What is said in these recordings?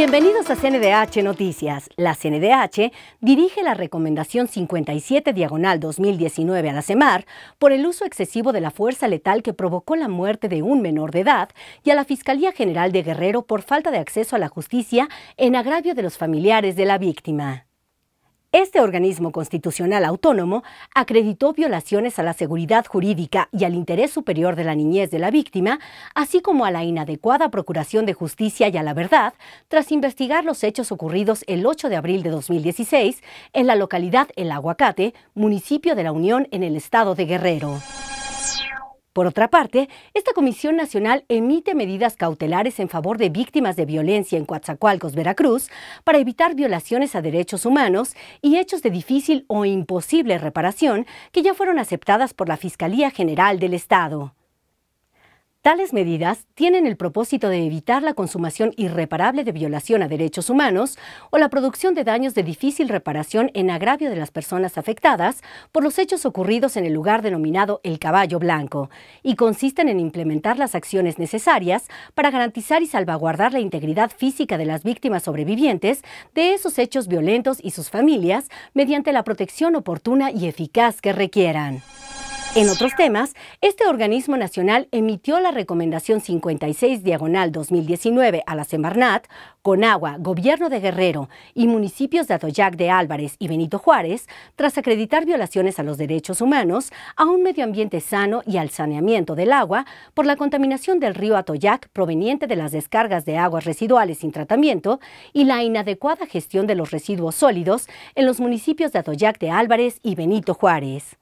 Bienvenidos a CNDH Noticias. La CNDH dirige la recomendación 57 diagonal 2019 a la CEMAR por el uso excesivo de la fuerza letal que provocó la muerte de un menor de edad y a la Fiscalía General de Guerrero por falta de acceso a la justicia en agravio de los familiares de la víctima. Este organismo constitucional autónomo acreditó violaciones a la seguridad jurídica y al interés superior de la niñez de la víctima, así como a la inadecuada procuración de justicia y a la verdad, tras investigar los hechos ocurridos el 8 de abril de 2016 en la localidad El Aguacate, municipio de La Unión en el estado de Guerrero. Por otra parte, esta Comisión Nacional emite medidas cautelares en favor de víctimas de violencia en Coatzacoalcos, Veracruz, para evitar violaciones a derechos humanos y hechos de difícil o imposible reparación que ya fueron aceptadas por la Fiscalía General del Estado. Tales medidas tienen el propósito de evitar la consumación irreparable de violación a derechos humanos o la producción de daños de difícil reparación en agravio de las personas afectadas por los hechos ocurridos en el lugar denominado el caballo blanco y consisten en implementar las acciones necesarias para garantizar y salvaguardar la integridad física de las víctimas sobrevivientes de esos hechos violentos y sus familias mediante la protección oportuna y eficaz que requieran. En otros temas, este organismo nacional emitió la recomendación 56 diagonal 2019 a la Semarnat, Conagua, Gobierno de Guerrero y municipios de Atoyac de Álvarez y Benito Juárez, tras acreditar violaciones a los derechos humanos, a un medio ambiente sano y al saneamiento del agua por la contaminación del río Atoyac proveniente de las descargas de aguas residuales sin tratamiento y la inadecuada gestión de los residuos sólidos en los municipios de Atoyac de Álvarez y Benito Juárez.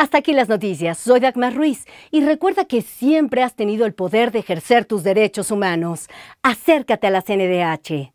Hasta aquí las noticias. Soy Dagmar Ruiz y recuerda que siempre has tenido el poder de ejercer tus derechos humanos. Acércate a la CNDH.